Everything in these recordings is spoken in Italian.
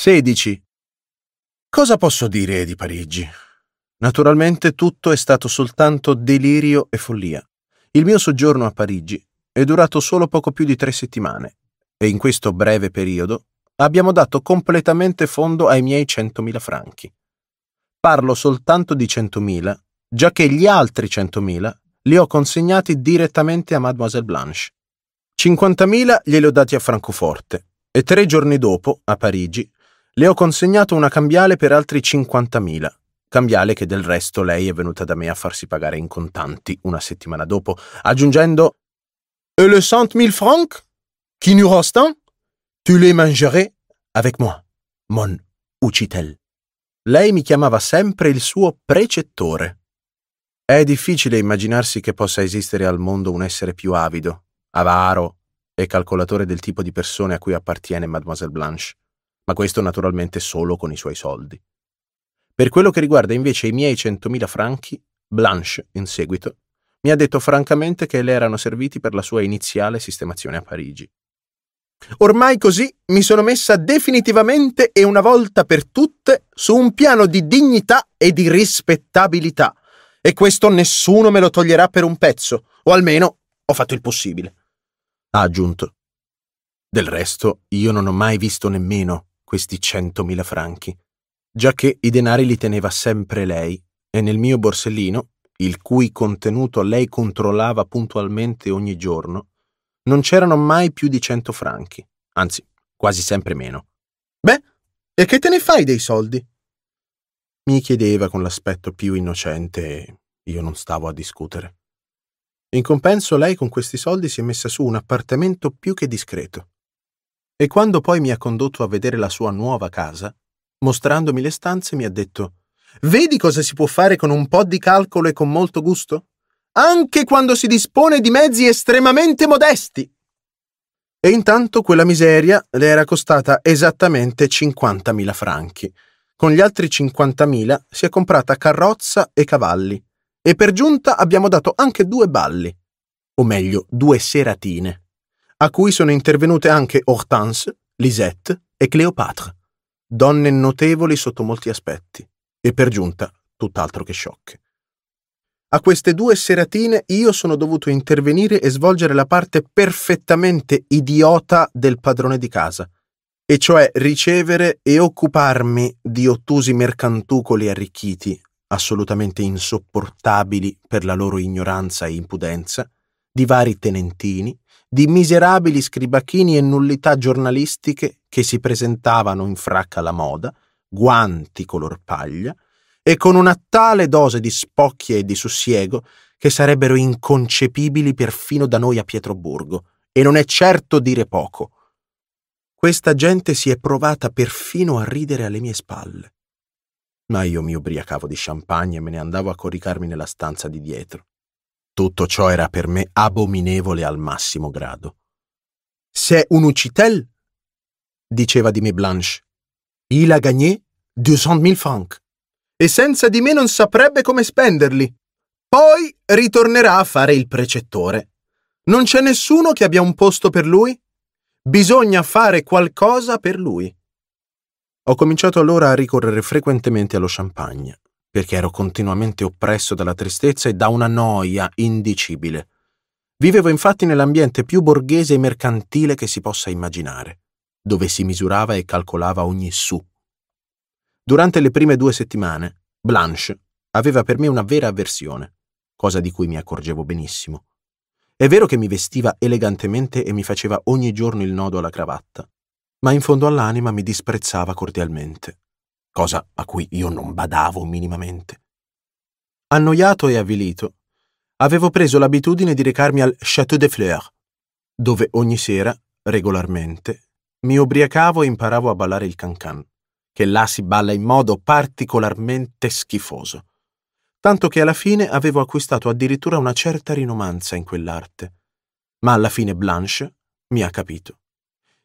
16. Cosa posso dire di Parigi? Naturalmente tutto è stato soltanto delirio e follia. Il mio soggiorno a Parigi è durato solo poco più di tre settimane e in questo breve periodo abbiamo dato completamente fondo ai miei 100.000 franchi. Parlo soltanto di 100.000, già che gli altri 100.000 li ho consegnati direttamente a Mademoiselle Blanche. 50.000 glieli ho dati a Francoforte e tre giorni dopo, a Parigi, le ho consegnato una cambiale per altri 50.000, cambiale che del resto lei è venuta da me a farsi pagare in contanti una settimana dopo, aggiungendo E le cent mille francs qui nous restent, tu les mangerai avec moi, mon uccitel». Lei mi chiamava sempre il suo precettore. È difficile immaginarsi che possa esistere al mondo un essere più avido, avaro e calcolatore del tipo di persone a cui appartiene Mademoiselle Blanche ma questo naturalmente solo con i suoi soldi. Per quello che riguarda invece i miei 100.000 franchi, Blanche, in seguito, mi ha detto francamente che le erano serviti per la sua iniziale sistemazione a Parigi. Ormai così mi sono messa definitivamente e una volta per tutte su un piano di dignità e di rispettabilità, e questo nessuno me lo toglierà per un pezzo, o almeno ho fatto il possibile. Ha aggiunto. Del resto, io non ho mai visto nemmeno questi centomila franchi, giacché i denari li teneva sempre lei e nel mio borsellino, il cui contenuto lei controllava puntualmente ogni giorno, non c'erano mai più di cento franchi, anzi, quasi sempre meno. Beh, e che te ne fai dei soldi? Mi chiedeva con l'aspetto più innocente e io non stavo a discutere. In compenso lei con questi soldi si è messa su un appartamento più che discreto. E quando poi mi ha condotto a vedere la sua nuova casa, mostrandomi le stanze, mi ha detto Vedi cosa si può fare con un po' di calcolo e con molto gusto? Anche quando si dispone di mezzi estremamente modesti. E intanto quella miseria le era costata esattamente 50.000 franchi. Con gli altri 50.000 si è comprata carrozza e cavalli. E per giunta abbiamo dato anche due balli, o meglio, due seratine a cui sono intervenute anche Hortense, Lisette e Cleopatra, donne notevoli sotto molti aspetti e per giunta tutt'altro che sciocche. A queste due seratine io sono dovuto intervenire e svolgere la parte perfettamente idiota del padrone di casa, e cioè ricevere e occuparmi di ottusi mercantucoli arricchiti, assolutamente insopportabili per la loro ignoranza e impudenza, di vari tenentini, di miserabili scribacchini e nullità giornalistiche che si presentavano in fracca alla moda, guanti color paglia, e con una tale dose di spocchia e di sussiego che sarebbero inconcepibili perfino da noi a Pietroburgo, e non è certo dire poco. Questa gente si è provata perfino a ridere alle mie spalle. Ma io mi ubriacavo di champagne e me ne andavo a coricarmi nella stanza di dietro. Tutto ciò era per me abominevole al massimo grado. C'est un uccitel, diceva di me Blanche. Il a gagné 200.000 francs. E senza di me non saprebbe come spenderli. Poi ritornerà a fare il precettore. Non c'è nessuno che abbia un posto per lui? Bisogna fare qualcosa per lui. Ho cominciato allora a ricorrere frequentemente allo champagne, perché ero continuamente oppresso dalla tristezza e da una noia indicibile. Vivevo infatti nell'ambiente più borghese e mercantile che si possa immaginare, dove si misurava e calcolava ogni su. Durante le prime due settimane, Blanche aveva per me una vera avversione, cosa di cui mi accorgevo benissimo. È vero che mi vestiva elegantemente e mi faceva ogni giorno il nodo alla cravatta, ma in fondo all'anima mi disprezzava cordialmente cosa a cui io non badavo minimamente. Annoiato e avvilito, avevo preso l'abitudine di recarmi al Château des Fleurs, dove ogni sera, regolarmente, mi ubriacavo e imparavo a ballare il cancan, che là si balla in modo particolarmente schifoso. Tanto che alla fine avevo acquistato addirittura una certa rinomanza in quell'arte. Ma alla fine Blanche mi ha capito.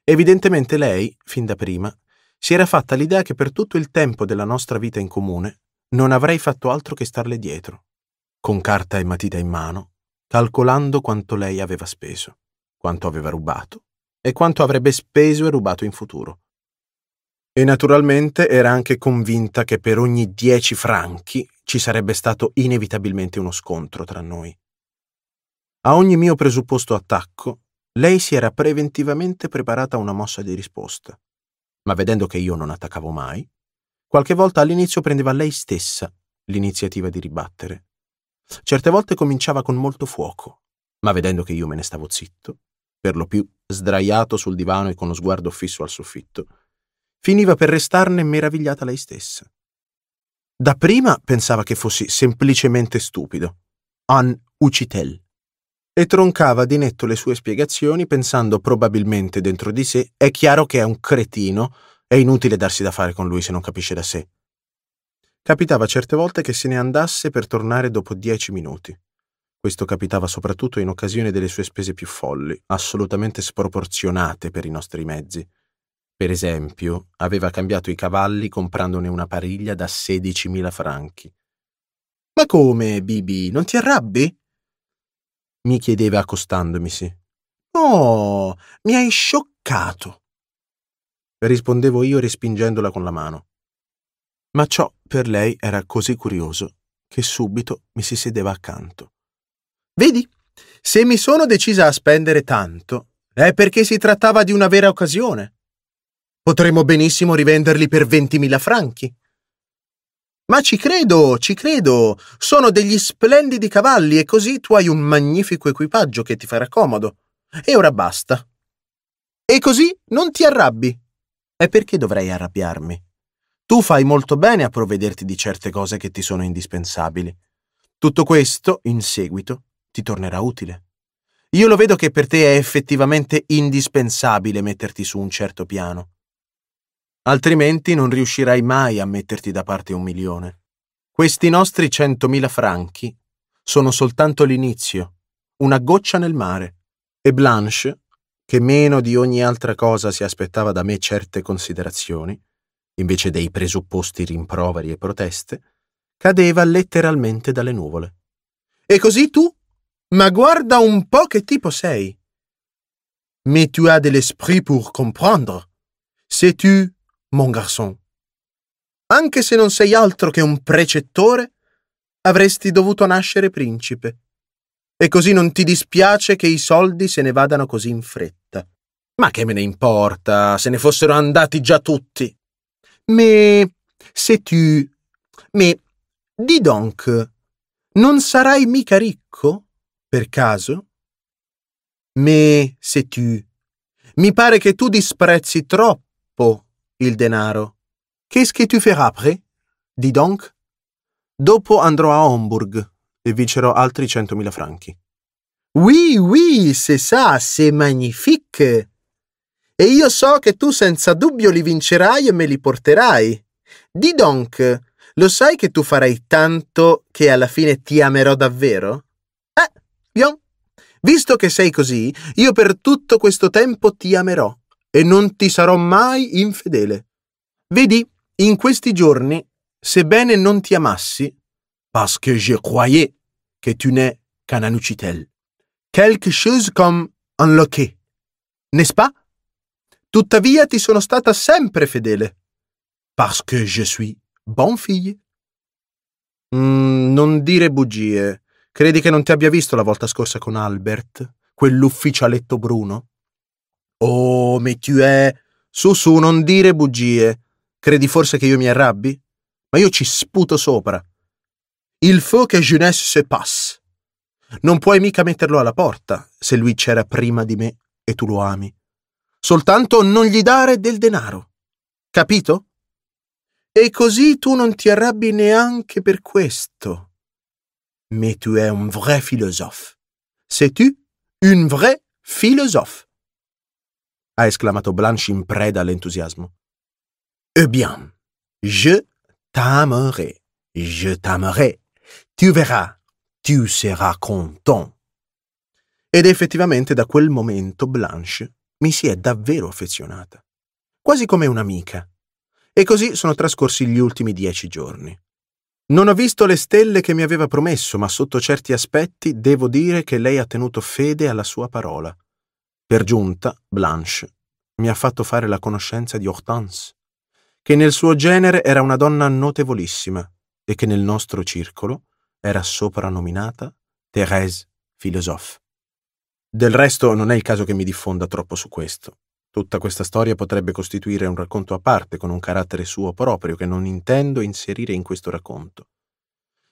Evidentemente lei, fin da prima, si era fatta l'idea che per tutto il tempo della nostra vita in comune non avrei fatto altro che starle dietro, con carta e matita in mano, calcolando quanto lei aveva speso, quanto aveva rubato e quanto avrebbe speso e rubato in futuro. E naturalmente era anche convinta che per ogni dieci franchi ci sarebbe stato inevitabilmente uno scontro tra noi. A ogni mio presupposto attacco, lei si era preventivamente preparata a una mossa di risposta ma vedendo che io non attaccavo mai, qualche volta all'inizio prendeva lei stessa l'iniziativa di ribattere. Certe volte cominciava con molto fuoco, ma vedendo che io me ne stavo zitto, per lo più sdraiato sul divano e con lo sguardo fisso al soffitto, finiva per restarne meravigliata lei stessa. Dapprima pensava che fossi semplicemente stupido, un ucitel, e troncava di netto le sue spiegazioni pensando probabilmente dentro di sé è chiaro che è un cretino, è inutile darsi da fare con lui se non capisce da sé. Capitava certe volte che se ne andasse per tornare dopo dieci minuti. Questo capitava soprattutto in occasione delle sue spese più folli, assolutamente sproporzionate per i nostri mezzi. Per esempio, aveva cambiato i cavalli comprandone una pariglia da 16.000 franchi. Ma come, Bibi, non ti arrabbi? mi chiedeva accostandomisi. Oh, mi hai scioccato! rispondevo io respingendola con la mano. Ma ciò per lei era così curioso che subito mi si sedeva accanto. Vedi, se mi sono decisa a spendere tanto, è perché si trattava di una vera occasione. Potremmo benissimo rivenderli per 20.000 franchi. Ma ci credo, ci credo. Sono degli splendidi cavalli e così tu hai un magnifico equipaggio che ti farà comodo. E ora basta. E così non ti arrabbi. E perché dovrei arrabbiarmi? Tu fai molto bene a provvederti di certe cose che ti sono indispensabili. Tutto questo, in seguito, ti tornerà utile. Io lo vedo che per te è effettivamente indispensabile metterti su un certo piano altrimenti non riuscirai mai a metterti da parte un milione. Questi nostri centomila franchi sono soltanto l'inizio, una goccia nel mare. E Blanche, che meno di ogni altra cosa si aspettava da me certe considerazioni, invece dei presupposti rimproveri e proteste, cadeva letteralmente dalle nuvole. E così tu? Ma guarda un po' che tipo sei! Mais tu as de l'esprit pour comprendre. Sais-tu mon garçon. Anche se non sei altro che un precettore, avresti dovuto nascere principe. E così non ti dispiace che i soldi se ne vadano così in fretta. Ma che me ne importa, se ne fossero andati già tutti. Mais, se tu... Mais, di donc, non sarai mica ricco, per caso? Mais, se tu... Mi pare che tu disprezzi troppo il denaro. Qu'est-ce que tu feras après? Dis donc. Dopo andrò a Homburg e vincerò altri 100.000 franchi. Oui, oui, c'est ça, c'est magnifique. E io so che tu senza dubbio li vincerai e me li porterai. Di donc, lo sai che tu farai tanto che alla fine ti amerò davvero? Eh, bien. Visto che sei così, io per tutto questo tempo ti amerò e non ti sarò mai infedele. Vedi, in questi giorni, sebbene non ti amassi, parce que je croyais que tu n'es qu'un anucitel, quelque chose comme un loquet, n'est-ce pas? Tuttavia ti sono stata sempre fedele, parce que je suis bon fille. Mm, non dire bugie. Eh. Credi che non ti abbia visto la volta scorsa con Albert, quell'ufficialetto bruno? Oh, Mathieu, su su, non dire bugie. Credi forse che io mi arrabbi? Ma io ci sputo sopra. Il faut que jeunesse se passe. Non puoi mica metterlo alla porta, se lui c'era prima di me e tu lo ami. Soltanto non gli dare del denaro. Capito? E così tu non ti arrabbi neanche per questo. Mais tu es un vrai philosophe. Sais-tu? Un vrai philosophe ha esclamato Blanche in preda all'entusiasmo. Eh bien, je t'aimerai, je t'aimerai. Tu verras, tu seras content. Ed effettivamente da quel momento Blanche mi si è davvero affezionata, quasi come un'amica. E così sono trascorsi gli ultimi dieci giorni. Non ho visto le stelle che mi aveva promesso, ma sotto certi aspetti devo dire che lei ha tenuto fede alla sua parola. Per giunta, Blanche mi ha fatto fare la conoscenza di Hortense, che nel suo genere era una donna notevolissima e che nel nostro circolo era soprannominata Thérèse Philosophe. Del resto non è il caso che mi diffonda troppo su questo. Tutta questa storia potrebbe costituire un racconto a parte con un carattere suo proprio che non intendo inserire in questo racconto.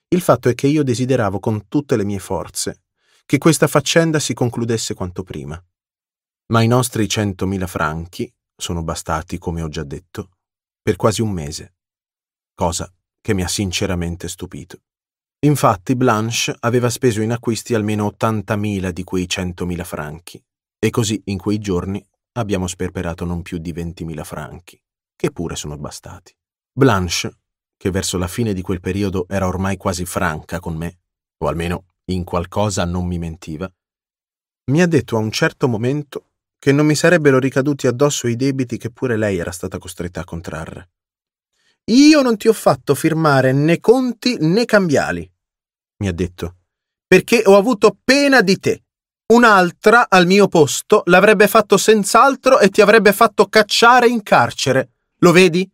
Il fatto è che io desideravo con tutte le mie forze che questa faccenda si concludesse quanto prima. Ma i nostri 100.000 franchi sono bastati, come ho già detto, per quasi un mese, cosa che mi ha sinceramente stupito. Infatti Blanche aveva speso in acquisti almeno 80.000 di quei 100.000 franchi e così in quei giorni abbiamo sperperato non più di 20.000 franchi, che pure sono bastati. Blanche, che verso la fine di quel periodo era ormai quasi franca con me, o almeno in qualcosa non mi mentiva, mi ha detto a un certo momento che non mi sarebbero ricaduti addosso i debiti che pure lei era stata costretta a contrarre. Io non ti ho fatto firmare né conti né cambiali, mi ha detto, perché ho avuto pena di te. Un'altra al mio posto l'avrebbe fatto senz'altro e ti avrebbe fatto cacciare in carcere. Lo vedi?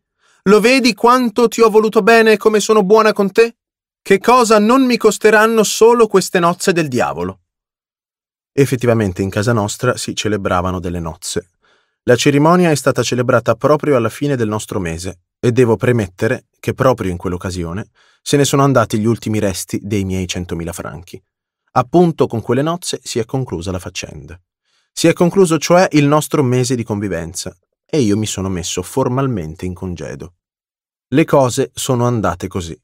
Lo vedi quanto ti ho voluto bene e come sono buona con te? Che cosa non mi costeranno solo queste nozze del diavolo? Effettivamente in casa nostra si celebravano delle nozze. La cerimonia è stata celebrata proprio alla fine del nostro mese e devo premettere che proprio in quell'occasione se ne sono andati gli ultimi resti dei miei 100.000 franchi. Appunto con quelle nozze si è conclusa la faccenda. Si è concluso cioè il nostro mese di convivenza e io mi sono messo formalmente in congedo. Le cose sono andate così.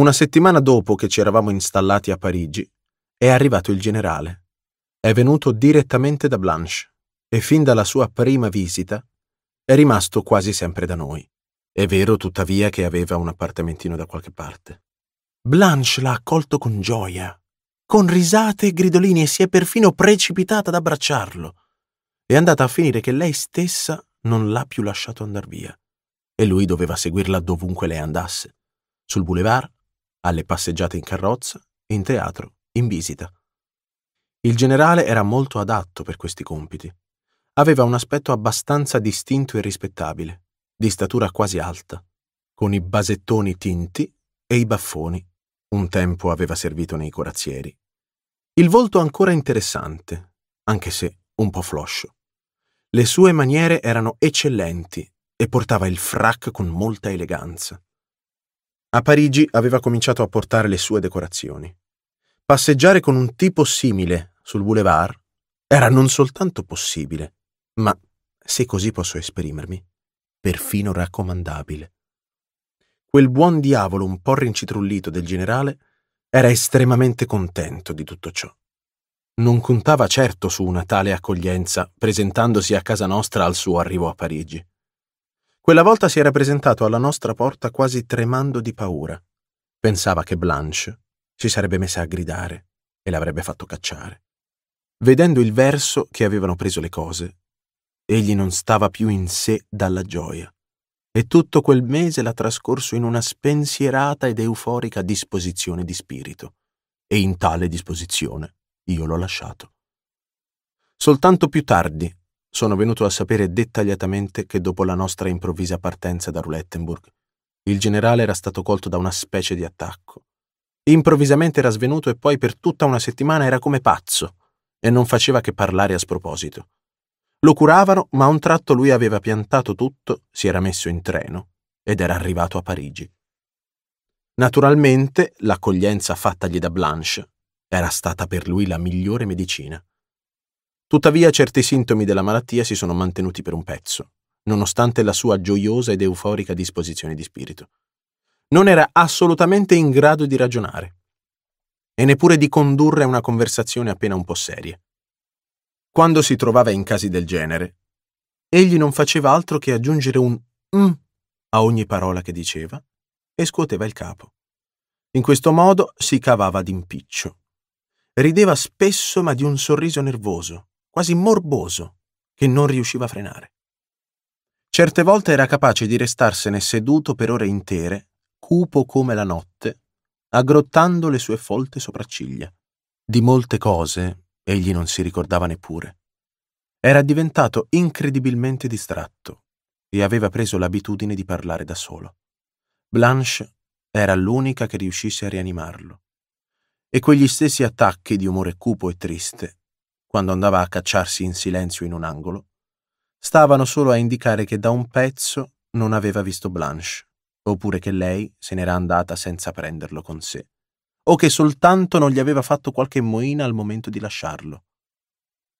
Una settimana dopo che ci eravamo installati a Parigi, è arrivato il generale. È venuto direttamente da Blanche e fin dalla sua prima visita è rimasto quasi sempre da noi. È vero tuttavia che aveva un appartamentino da qualche parte. Blanche l'ha accolto con gioia, con risate e gridolini e si è perfino precipitata ad abbracciarlo. È andata a finire che lei stessa non l'ha più lasciato andar via e lui doveva seguirla dovunque lei andasse, sul boulevard, alle passeggiate in carrozza, in teatro, in visita. Il generale era molto adatto per questi compiti. Aveva un aspetto abbastanza distinto e rispettabile, di statura quasi alta, con i basettoni tinti e i baffoni. Un tempo aveva servito nei corazzieri. Il volto ancora interessante, anche se un po' floscio. Le sue maniere erano eccellenti e portava il frac con molta eleganza. A Parigi aveva cominciato a portare le sue decorazioni. Passeggiare con un tipo simile sul boulevard era non soltanto possibile, ma, se così posso esprimermi, perfino raccomandabile. Quel buon diavolo un po' rincitrullito del generale era estremamente contento di tutto ciò. Non contava certo su una tale accoglienza presentandosi a casa nostra al suo arrivo a Parigi. Quella volta si era presentato alla nostra porta quasi tremando di paura. Pensava che Blanche si sarebbe messa a gridare e l'avrebbe fatto cacciare. Vedendo il verso che avevano preso le cose, egli non stava più in sé dalla gioia e tutto quel mese l'ha trascorso in una spensierata ed euforica disposizione di spirito. E in tale disposizione io l'ho lasciato. Soltanto più tardi sono venuto a sapere dettagliatamente che dopo la nostra improvvisa partenza da Rulettenburg, il generale era stato colto da una specie di attacco Improvvisamente era svenuto e poi per tutta una settimana era come pazzo e non faceva che parlare a sproposito. Lo curavano, ma a un tratto lui aveva piantato tutto, si era messo in treno ed era arrivato a Parigi. Naturalmente, l'accoglienza fattagli da Blanche era stata per lui la migliore medicina. Tuttavia certi sintomi della malattia si sono mantenuti per un pezzo, nonostante la sua gioiosa ed euforica disposizione di spirito non era assolutamente in grado di ragionare e neppure di condurre una conversazione appena un po' seria. Quando si trovava in casi del genere, egli non faceva altro che aggiungere un m mm a ogni parola che diceva e scuoteva il capo. In questo modo si cavava d'impiccio. Rideva spesso ma di un sorriso nervoso, quasi morboso, che non riusciva a frenare. Certe volte era capace di restarsene seduto per ore intere cupo come la notte, aggrottando le sue folte sopracciglia. Di molte cose egli non si ricordava neppure. Era diventato incredibilmente distratto e aveva preso l'abitudine di parlare da solo. Blanche era l'unica che riuscisse a rianimarlo. E quegli stessi attacchi di umore cupo e triste, quando andava a cacciarsi in silenzio in un angolo, stavano solo a indicare che da un pezzo non aveva visto Blanche oppure che lei se n'era andata senza prenderlo con sé, o che soltanto non gli aveva fatto qualche moina al momento di lasciarlo.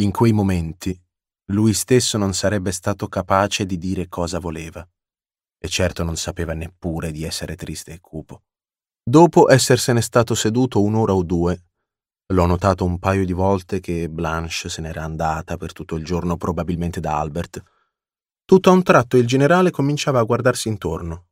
In quei momenti lui stesso non sarebbe stato capace di dire cosa voleva, e certo non sapeva neppure di essere triste e cupo. Dopo essersene stato seduto un'ora o due, l'ho notato un paio di volte che Blanche se n'era andata per tutto il giorno probabilmente da Albert. Tutto a un tratto il generale cominciava a guardarsi intorno,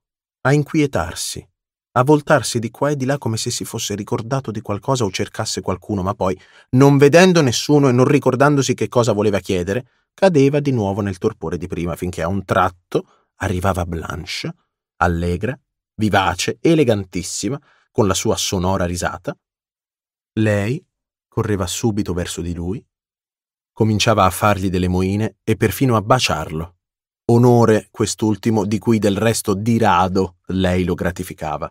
a inquietarsi, a voltarsi di qua e di là come se si fosse ricordato di qualcosa o cercasse qualcuno, ma poi, non vedendo nessuno e non ricordandosi che cosa voleva chiedere, cadeva di nuovo nel torpore di prima, finché a un tratto arrivava Blanche, allegra, vivace, elegantissima, con la sua sonora risata. Lei correva subito verso di lui, cominciava a fargli delle moine e perfino a baciarlo onore quest'ultimo di cui del resto di rado lei lo gratificava.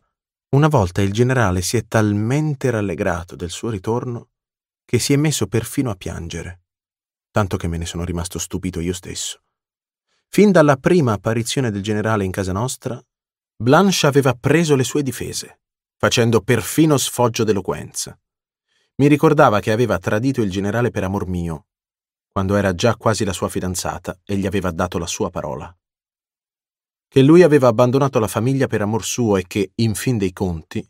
Una volta il generale si è talmente rallegrato del suo ritorno che si è messo perfino a piangere, tanto che me ne sono rimasto stupito io stesso. Fin dalla prima apparizione del generale in casa nostra, Blanche aveva preso le sue difese, facendo perfino sfoggio d'eloquenza. Mi ricordava che aveva tradito il generale per amor mio quando era già quasi la sua fidanzata e gli aveva dato la sua parola. Che lui aveva abbandonato la famiglia per amor suo e che, in fin dei conti,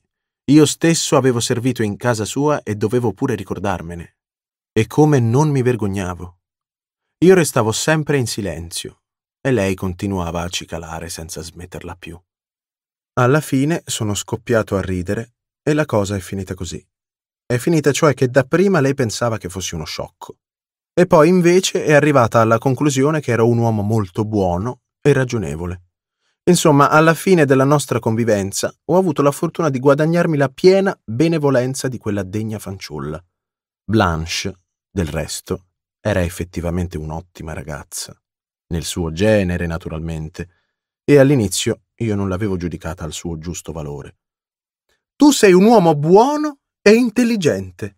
io stesso avevo servito in casa sua e dovevo pure ricordarmene. E come non mi vergognavo. Io restavo sempre in silenzio e lei continuava a cicalare senza smetterla più. Alla fine sono scoppiato a ridere e la cosa è finita così. È finita cioè che dapprima lei pensava che fossi uno sciocco e poi invece è arrivata alla conclusione che era un uomo molto buono e ragionevole. Insomma, alla fine della nostra convivenza ho avuto la fortuna di guadagnarmi la piena benevolenza di quella degna fanciulla. Blanche, del resto, era effettivamente un'ottima ragazza, nel suo genere naturalmente, e all'inizio io non l'avevo giudicata al suo giusto valore. Tu sei un uomo buono e intelligente,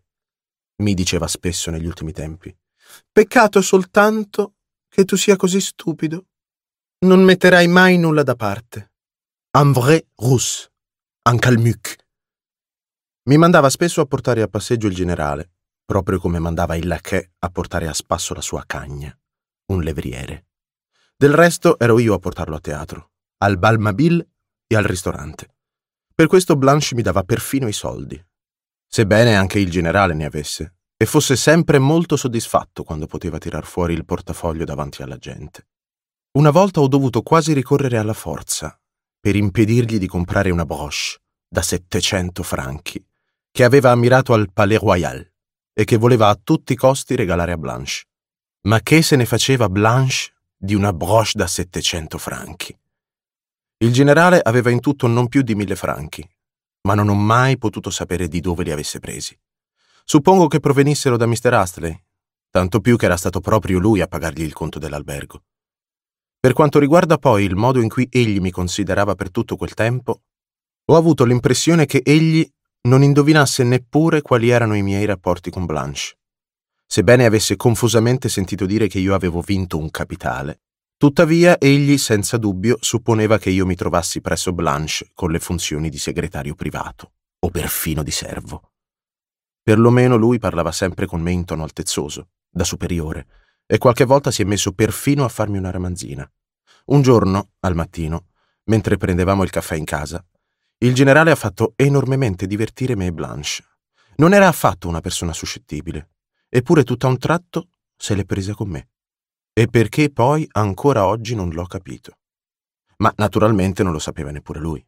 mi diceva spesso negli ultimi tempi. Peccato soltanto che tu sia così stupido. Non metterai mai nulla da parte. Un vrai russe, un calmuc. Mi mandava spesso a portare a passeggio il generale, proprio come mandava il lacchè a portare a spasso la sua cagna, un levriere. Del resto ero io a portarlo a teatro, al Balmabille e al ristorante. Per questo Blanche mi dava perfino i soldi, sebbene anche il generale ne avesse, e fosse sempre molto soddisfatto quando poteva tirar fuori il portafoglio davanti alla gente. Una volta ho dovuto quasi ricorrere alla forza per impedirgli di comprare una broche da 700 franchi che aveva ammirato al Palais Royal e che voleva a tutti i costi regalare a Blanche. Ma che se ne faceva Blanche di una broche da 700 franchi? Il generale aveva in tutto non più di mille franchi, ma non ho mai potuto sapere di dove li avesse presi. Suppongo che provenissero da Mr. Astley, tanto più che era stato proprio lui a pagargli il conto dell'albergo. Per quanto riguarda poi il modo in cui egli mi considerava per tutto quel tempo, ho avuto l'impressione che egli non indovinasse neppure quali erano i miei rapporti con Blanche. Sebbene avesse confusamente sentito dire che io avevo vinto un capitale, tuttavia egli senza dubbio supponeva che io mi trovassi presso Blanche con le funzioni di segretario privato o perfino di servo. Perlomeno lui parlava sempre con me in tono altezzoso, da superiore, e qualche volta si è messo perfino a farmi una ramanzina. Un giorno, al mattino, mentre prendevamo il caffè in casa, il generale ha fatto enormemente divertire me e Blanche. Non era affatto una persona suscettibile, eppure tutta un tratto se l'è presa con me. E perché poi ancora oggi non l'ho capito. Ma naturalmente non lo sapeva neppure lui.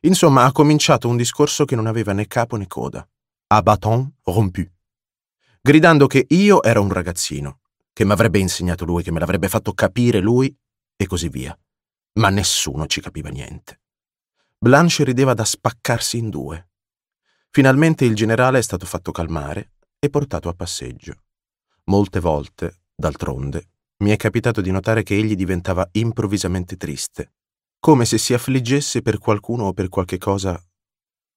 Insomma, ha cominciato un discorso che non aveva né capo né coda a bâton rompu, gridando che io ero un ragazzino, che mi avrebbe insegnato lui, che me l'avrebbe fatto capire lui e così via. Ma nessuno ci capiva niente. Blanche rideva da spaccarsi in due. Finalmente il generale è stato fatto calmare e portato a passeggio. Molte volte, d'altronde, mi è capitato di notare che egli diventava improvvisamente triste, come se si affliggesse per qualcuno o per qualche cosa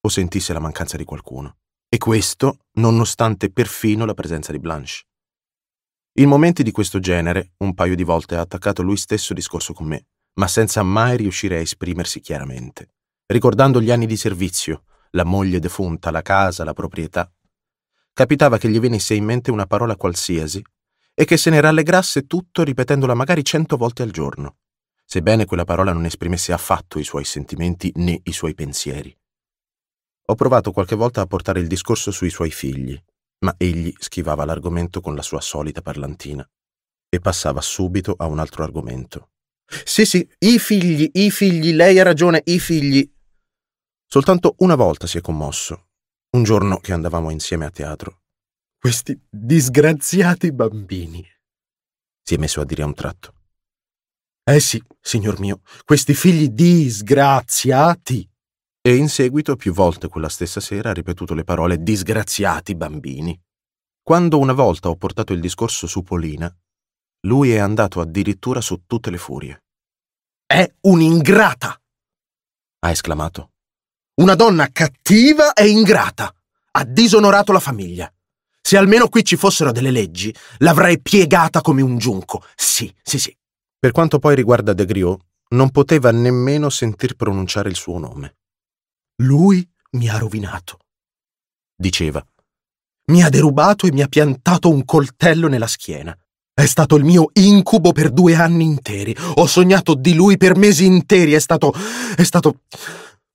o sentisse la mancanza di qualcuno. E questo nonostante perfino la presenza di Blanche. In momenti di questo genere, un paio di volte ha attaccato lui stesso discorso con me, ma senza mai riuscire a esprimersi chiaramente, ricordando gli anni di servizio, la moglie defunta, la casa, la proprietà. Capitava che gli venisse in mente una parola qualsiasi e che se ne rallegrasse tutto ripetendola magari cento volte al giorno, sebbene quella parola non esprimesse affatto i suoi sentimenti né i suoi pensieri. Ho provato qualche volta a portare il discorso sui suoi figli, ma egli schivava l'argomento con la sua solita parlantina e passava subito a un altro argomento. Sì, sì, i figli, i figli, lei ha ragione, i figli. Soltanto una volta si è commosso, un giorno che andavamo insieme a teatro. Questi disgraziati bambini. Si è messo a dire a un tratto. Eh sì, signor mio, questi figli disgraziati e in seguito più volte quella stessa sera ha ripetuto le parole disgraziati bambini. Quando una volta ho portato il discorso su Polina, lui è andato addirittura su tutte le furie. È un'ingrata! ha esclamato. Una donna cattiva e ingrata! Ha disonorato la famiglia! Se almeno qui ci fossero delle leggi, l'avrei piegata come un giunco. Sì, sì, sì. Per quanto poi riguarda De Griot, non poteva nemmeno sentir pronunciare il suo nome. Lui mi ha rovinato. Diceva, mi ha derubato e mi ha piantato un coltello nella schiena. È stato il mio incubo per due anni interi. Ho sognato di lui per mesi interi. È stato... è stato...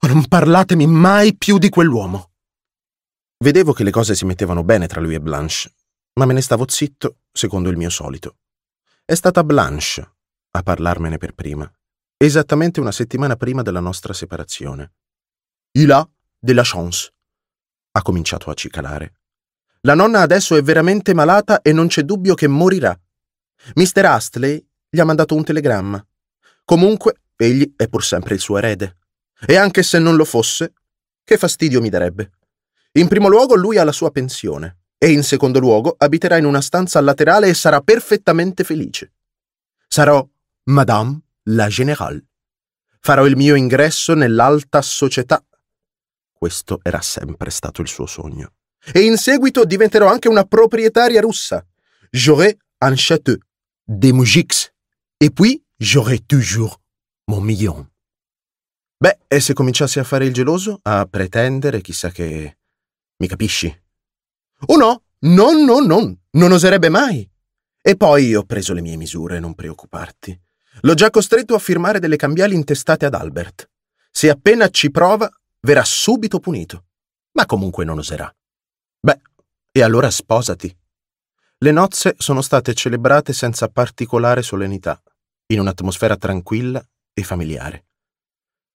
Non parlatemi mai più di quell'uomo. Vedevo che le cose si mettevano bene tra lui e Blanche, ma me ne stavo zitto, secondo il mio solito. È stata Blanche a parlarmene per prima, esattamente una settimana prima della nostra separazione. Il a della chance, ha cominciato a cicalare. La nonna adesso è veramente malata e non c'è dubbio che morirà. Mr. Astley gli ha mandato un telegramma. Comunque, egli è pur sempre il suo erede. E anche se non lo fosse, che fastidio mi darebbe. In primo luogo lui ha la sua pensione e in secondo luogo abiterà in una stanza laterale e sarà perfettamente felice. Sarò Madame la Générale. Farò il mio ingresso nell'alta società questo era sempre stato il suo sogno. E in seguito diventerò anche una proprietaria russa. J'aurai un château, des mujiks, e puis j'aurai toujours mon million. Beh, e se cominciassi a fare il geloso, a pretendere chissà che... Mi capisci? Oh no, no, no, no, non oserebbe mai. E poi ho preso le mie misure, non preoccuparti. L'ho già costretto a firmare delle cambiali intestate ad Albert. Se appena ci prova, verrà subito punito, ma comunque non oserà. Beh, e allora sposati. Le nozze sono state celebrate senza particolare solennità, in un'atmosfera tranquilla e familiare.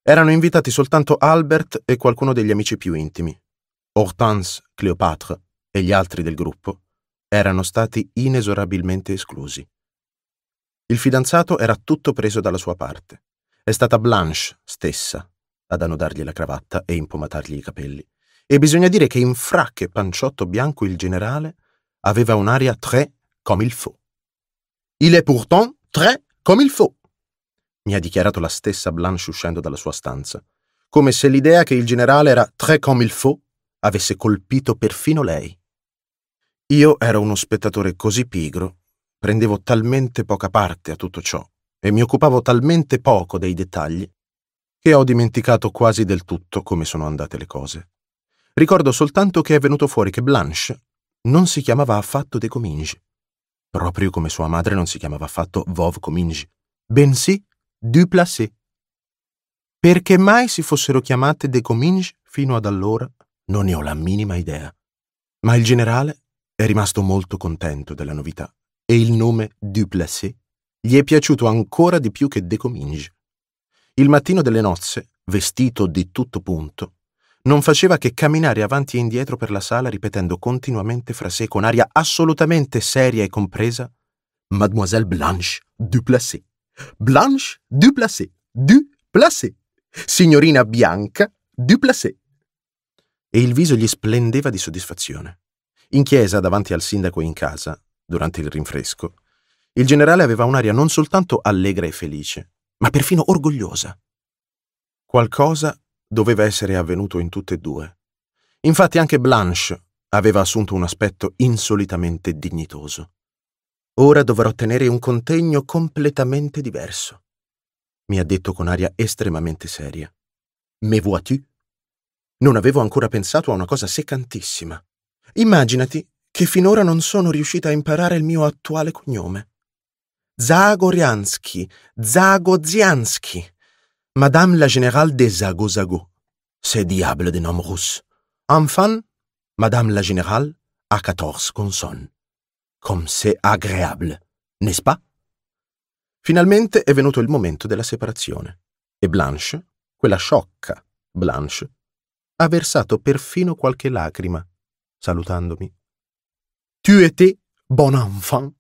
Erano invitati soltanto Albert e qualcuno degli amici più intimi. Hortense, Cleopatra e gli altri del gruppo erano stati inesorabilmente esclusi. Il fidanzato era tutto preso dalla sua parte. È stata Blanche stessa ad annodargli la cravatta e impomatargli i capelli. E bisogna dire che in frac e panciotto bianco il generale aveva un'aria très comme il faut. Il est pourtant très comme il faut, mi ha dichiarato la stessa Blanche uscendo dalla sua stanza, come se l'idea che il generale era très comme il faut avesse colpito perfino lei. Io ero uno spettatore così pigro, prendevo talmente poca parte a tutto ciò e mi occupavo talmente poco dei dettagli che ho dimenticato quasi del tutto come sono andate le cose. Ricordo soltanto che è venuto fuori che Blanche non si chiamava affatto De Cominges, proprio come sua madre non si chiamava affatto Vauve Cominges, bensì Duplacé. Perché mai si fossero chiamate De Cominges fino ad allora non ne ho la minima idea. Ma il generale è rimasto molto contento della novità e il nome Duplacé gli è piaciuto ancora di più che De Cominges il mattino delle nozze, vestito di tutto punto, non faceva che camminare avanti e indietro per la sala ripetendo continuamente fra sé con aria assolutamente seria e compresa Mademoiselle Blanche Duplassé. Blanche Duplassé. Duplassé. signorina Bianca Duplassé. E il viso gli splendeva di soddisfazione. In chiesa, davanti al sindaco e in casa, durante il rinfresco, il generale aveva un'aria non soltanto allegra e felice, ma perfino orgogliosa. Qualcosa doveva essere avvenuto in tutte e due. Infatti anche Blanche aveva assunto un aspetto insolitamente dignitoso. Ora dovrò tenere un contegno completamente diverso. Mi ha detto con aria estremamente seria. Me vois-tu? Non avevo ancora pensato a una cosa seccantissima. Immaginati che finora non sono riuscita a imparare il mio attuale cognome. Zagoriansky, Zagoziansky, Madame la générale de Zagozago. ce diable de nom russe. Enfin, Madame la générale a 14 consonnes. Comme c'est agréable, n'est-ce pas? Finalmente è venuto il momento della separazione e Blanche, quella sciocca Blanche, ha versato perfino qualche lacrima salutandomi. Tu étais bon enfant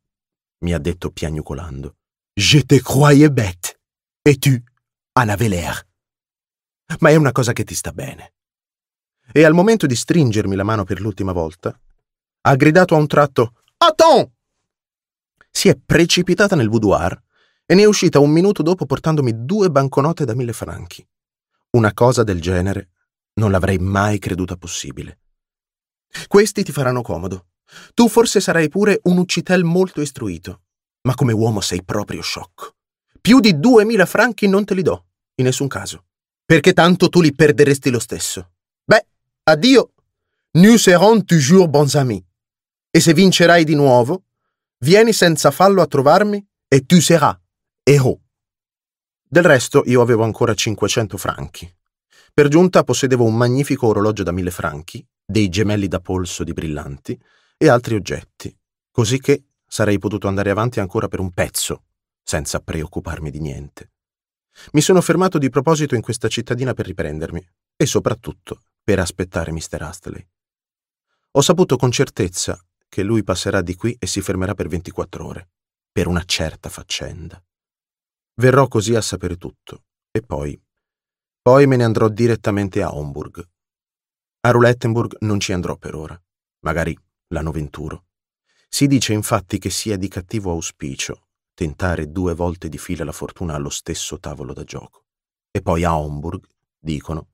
mi ha detto piagnucolando. Je te croyais bête, et tu, la Veler. Ma è una cosa che ti sta bene. E al momento di stringermi la mano per l'ultima volta, ha gridato a un tratto Attends! Si è precipitata nel boudoir e ne è uscita un minuto dopo portandomi due banconote da mille franchi. Una cosa del genere non l'avrei mai creduta possibile. Questi ti faranno comodo, tu forse sarai pure un uccitel molto istruito, ma come uomo sei proprio sciocco. Più di duemila franchi non te li do, in nessun caso, perché tanto tu li perderesti lo stesso. Beh, addio! Nous serons toujours bons amis. E se vincerai di nuovo, vieni senza fallo a trovarmi e tu seras héros. Del resto io avevo ancora 500 franchi. Per giunta possedevo un magnifico orologio da mille franchi, dei gemelli da polso di brillanti, e altri oggetti, così che sarei potuto andare avanti ancora per un pezzo, senza preoccuparmi di niente. Mi sono fermato di proposito in questa cittadina per riprendermi e soprattutto per aspettare Mr. Astley. Ho saputo con certezza che lui passerà di qui e si fermerà per 24 ore, per una certa faccenda. Verrò così a sapere tutto e poi... Poi me ne andrò direttamente a Homburg. A Roulettenburg non ci andrò per ora. Magari l'anno venturo. Si dice infatti che sia di cattivo auspicio tentare due volte di fila la fortuna allo stesso tavolo da gioco. E poi a Homburg, dicono,